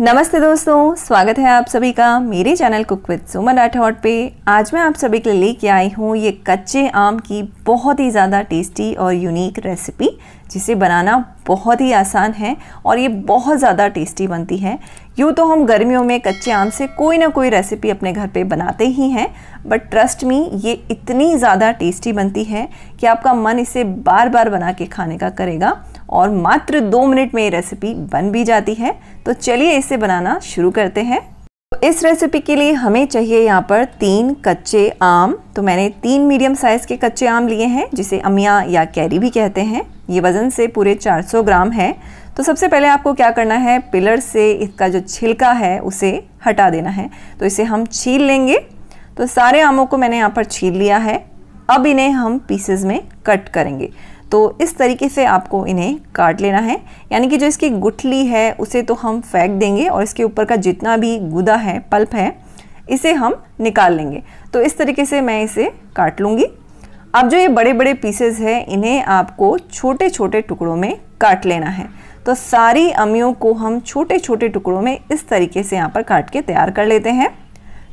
नमस्ते दोस्तों स्वागत है आप सभी का मेरे channel cook with Suman Rathore पे आज मैं आप सभी के लिए लेके आई हूँ ये कच्चे आम की बहुत ही ज़्यादा टेस्टी और यूनिक रेसिपी जिसे बनाना बहुत ही आसान है और ये बहुत ज़्यादा टेस्टी बनती है यूँ तो हम गर्मियों में कच्चे आम से कोई ना कोई रेसिपी अपने घर पे बनाते ही हैं बट ट्रस्ट मी ये इतनी ज़्यादा टेस्टी बनती है कि आपका मन इसे बार बार बना के खाने का करेगा और मात्र दो मिनट में ये रेसिपी बन भी जाती है तो चलिए इसे बनाना शुरू करते हैं तो इस रेसिपी के लिए हमें चाहिए यहाँ पर तीन कच्चे आम तो मैंने तीन मीडियम साइज़ के कच्चे आम लिए हैं जिसे अमिया या कैरी भी कहते हैं ये वज़न से पूरे 400 ग्राम है तो सबसे पहले आपको क्या करना है पिलर से इसका जो छिलका है उसे हटा देना है तो इसे हम छील लेंगे तो सारे आमों को मैंने यहाँ पर छील लिया है अब इन्हें हम पीसेज में कट करेंगे तो इस तरीके से आपको इन्हें काट लेना है यानी कि जो इसकी गुठली है उसे तो हम फेंक देंगे और इसके ऊपर का जितना भी गुदा है पल्प है इसे हम निकाल लेंगे तो इस तरीके से मैं इसे काट लूँगी अब जो ये बड़े बड़े पीसेज हैं इन्हें आपको छोटे छोटे टुकड़ों में काट लेना है तो सारी अमियों को हम छोटे छोटे टुकड़ों में इस तरीके से यहाँ पर काट के तैयार कर लेते हैं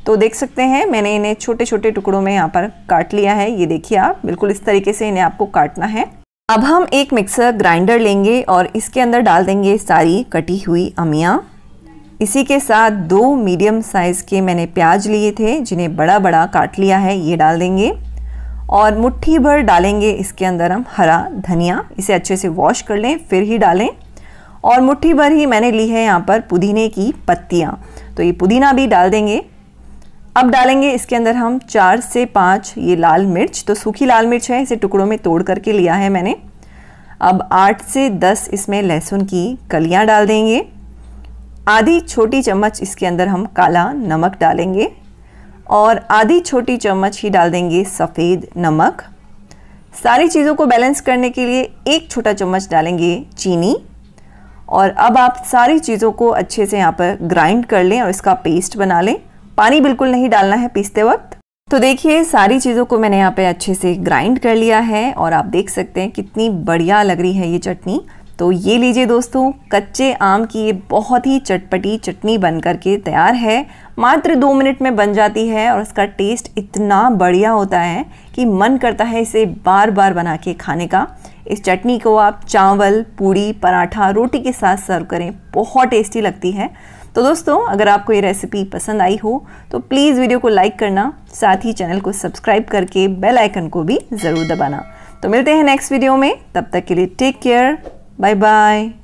तो देख सकते हैं मैंने इन्हें छोटे छोटे टुकड़ों में यहाँ पर काट लिया है ये देखिए आप बिल्कुल इस तरीके से इन्हें आपको काटना है अब हम एक मिक्सर ग्राइंडर लेंगे और इसके अंदर डाल देंगे सारी कटी हुई अमियाँ इसी के साथ दो मीडियम साइज़ के मैंने प्याज लिए थे जिन्हें बड़ा बड़ा काट लिया है ये डाल देंगे और मुट्ठी भर डालेंगे इसके अंदर हम हरा धनिया इसे अच्छे से वॉश कर लें फिर ही डालें और मुट्ठी भर ही मैंने ली है यहाँ पर पुदीने की पत्तियाँ तो ये पुदीना भी डाल देंगे अब डालेंगे इसके अंदर हम चार से पाँच ये लाल मिर्च तो सूखी लाल मिर्च है इसे टुकड़ों में तोड़ करके लिया है मैंने अब आठ से दस इसमें लहसुन की कलियाँ डाल देंगे आधी छोटी चम्मच इसके अंदर हम काला नमक डालेंगे और आधी छोटी चम्मच ही डाल देंगे सफ़ेद नमक सारी चीज़ों को बैलेंस करने के लिए एक छोटा चम्मच डालेंगे चीनी और अब आप सारी चीज़ों को अच्छे से यहाँ पर ग्राइंड कर लें और इसका पेस्ट बना लें पानी बिल्कुल नहीं डालना है पीसते वक्त तो देखिए सारी चीज़ों को मैंने यहाँ पे अच्छे से ग्राइंड कर लिया है और आप देख सकते हैं कितनी बढ़िया लग रही है ये चटनी तो ये लीजिए दोस्तों कच्चे आम की ये बहुत ही चटपटी चटनी बन करके तैयार है मात्र दो मिनट में बन जाती है और इसका टेस्ट इतना बढ़िया होता है कि मन करता है इसे बार बार बना के खाने का इस चटनी को आप चावल पूड़ी पराठा रोटी के साथ सर्व करें बहुत टेस्टी लगती है तो दोस्तों अगर आपको ये रेसिपी पसंद आई हो तो प्लीज़ वीडियो को लाइक करना साथ ही चैनल को सब्सक्राइब करके बेल आइकन को भी ज़रूर दबाना तो मिलते हैं नेक्स्ट वीडियो में तब तक के लिए टेक केयर बाय बाय